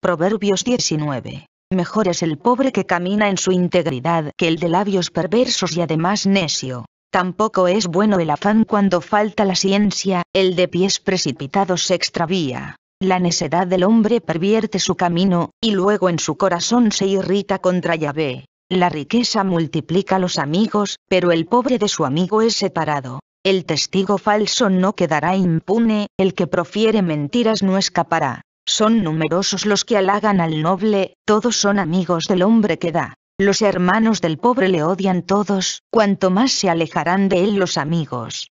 Proverbios 19. Mejor es el pobre que camina en su integridad que el de labios perversos y además necio. Tampoco es bueno el afán cuando falta la ciencia, el de pies precipitados se extravía. La necedad del hombre pervierte su camino, y luego en su corazón se irrita contra Yahvé. La riqueza multiplica los amigos, pero el pobre de su amigo es separado. El testigo falso no quedará impune, el que profiere mentiras no escapará. Son numerosos los que halagan al noble, todos son amigos del hombre que da. Los hermanos del pobre le odian todos, cuanto más se alejarán de él los amigos.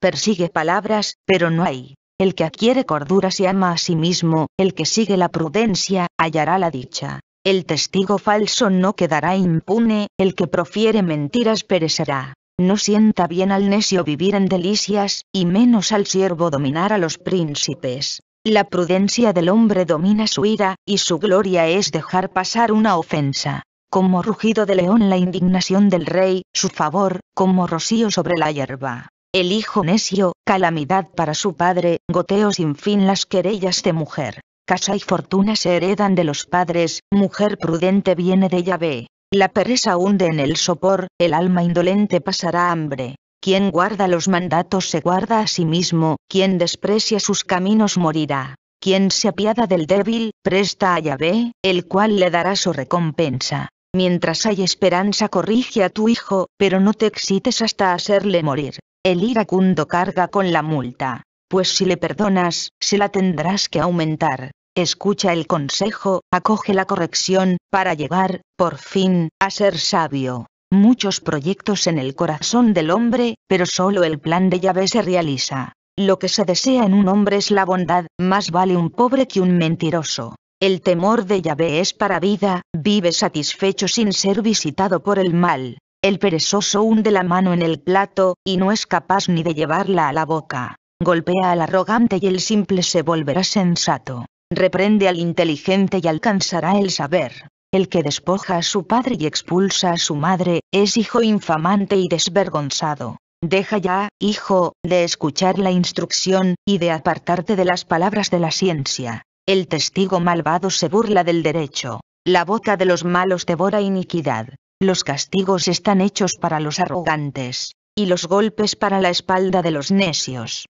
Persigue palabras, pero no hay. El que adquiere cordura se ama a sí mismo, el que sigue la prudencia, hallará la dicha. El testigo falso no quedará impune, el que profiere mentiras perecerá. No sienta bien al necio vivir en delicias, y menos al siervo dominar a los príncipes. La prudencia del hombre domina su ira, y su gloria es dejar pasar una ofensa. Como rugido de león la indignación del rey, su favor, como rocío sobre la hierba. El hijo necio, calamidad para su padre, goteo sin fin las querellas de mujer. Casa y fortuna se heredan de los padres, mujer prudente viene de Yahvé. La pereza hunde en el sopor, el alma indolente pasará hambre. Quien guarda los mandatos se guarda a sí mismo, quien desprecia sus caminos morirá. Quien se apiada del débil, presta a Yahvé, el cual le dará su recompensa. Mientras hay esperanza corrige a tu hijo, pero no te excites hasta hacerle morir. El iracundo carga con la multa. Pues si le perdonas, se la tendrás que aumentar. Escucha el consejo, acoge la corrección, para llegar, por fin, a ser sabio muchos proyectos en el corazón del hombre, pero solo el plan de Yahvé se realiza. Lo que se desea en un hombre es la bondad, más vale un pobre que un mentiroso. El temor de Yahvé es para vida, vive satisfecho sin ser visitado por el mal. El perezoso hunde la mano en el plato, y no es capaz ni de llevarla a la boca. Golpea al arrogante y el simple se volverá sensato. Reprende al inteligente y alcanzará el saber. El que despoja a su padre y expulsa a su madre, es hijo infamante y desvergonzado. Deja ya, hijo, de escuchar la instrucción, y de apartarte de las palabras de la ciencia. El testigo malvado se burla del derecho. La boca de los malos devora iniquidad. Los castigos están hechos para los arrogantes, y los golpes para la espalda de los necios.